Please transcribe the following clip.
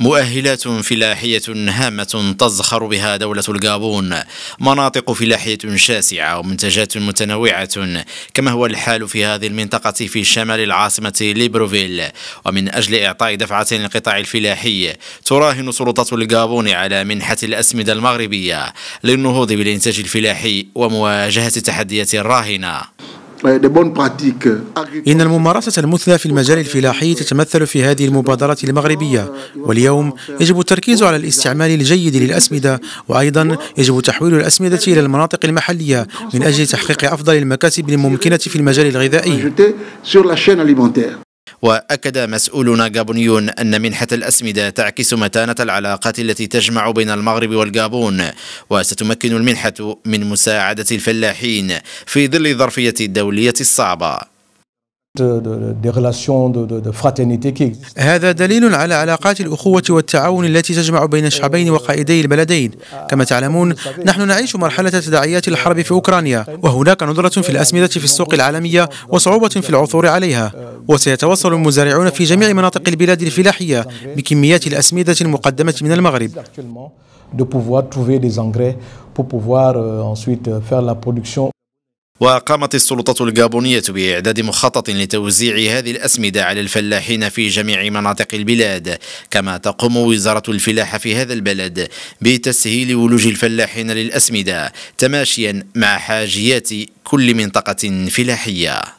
مؤهلات فلاحية هامة تزخر بها دولة الجابون مناطق فلاحية شاسعة ومنتجات متنوعة كما هو الحال في هذه المنطقة في شمال العاصمة ليبروفيل ومن أجل إعطاء دفعة للقطاع الفلاحي تراهن سلطة الجابون على منحة الأسمدة المغربية للنهوض بالإنتاج الفلاحي ومواجهة التحديات الراهنة Euh, إن الممارسة المثلى في المجال الفلاحي تتمثل في هذه المبادرة المغربية واليوم يجب التركيز على الاستعمال الجيد للأسمدة وأيضا يجب تحويل الأسمدة إلى المناطق المحلية من أجل تحقيق أفضل المكاسب الممكنة في المجال الغذائي وأكد مسؤولنا غابونيون أن منحة الأسمدة تعكس متانة العلاقات التي تجمع بين المغرب والغابون وستمكن المنحة من مساعدة الفلاحين في ظل الظرفية الدولية الصعبة هذا دليل على علاقات الأخوة والتعاون التي تجمع بين الشعبين وقائدي البلدين كما تعلمون نحن نعيش مرحلة تداعيات الحرب في أوكرانيا وهناك ندرة في الأسمدة في السوق العالمية وصعوبة في العثور عليها وسيتوصل المزارعون في جميع مناطق البلاد الفلاحية بكميات الأسمدة المقدمة من المغرب وقامت السلطات الجابونية بإعداد مخطط لتوزيع هذه الأسمدة على الفلاحين في جميع مناطق البلاد كما تقوم وزارة الفلاحة في هذا البلد بتسهيل ولوج الفلاحين للأسمدة تماشيا مع حاجيات كل منطقة فلاحية